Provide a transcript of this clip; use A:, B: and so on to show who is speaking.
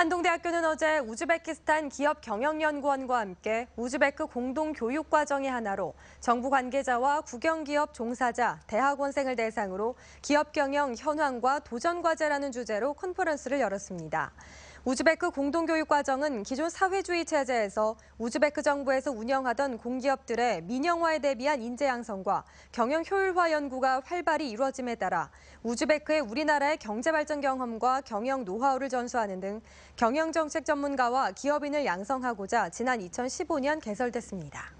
A: 한동대학교는 어제 우즈베키스탄 기업 경영연구원과 함께 우즈베크 공동 교육 과정의 하나로 정부 관계자와 국영기업 종사자, 대학원생을 대상으로 기업 경영 현황과 도전 과제라는 주제로 컨퍼런스를 열었습니다. 우즈베크 공동교육과정은 기존 사회주의 체제에서 우즈베크 정부에서 운영하던 공기업들의 민영화에 대비한 인재 양성과 경영 효율화 연구가 활발히 이루어짐에 따라 우즈베크의 우리나라의 경제 발전 경험과 경영 노하우를 전수하는 등 경영 정책 전문가와 기업인을 양성하고자 지난 2015년 개설됐습니다.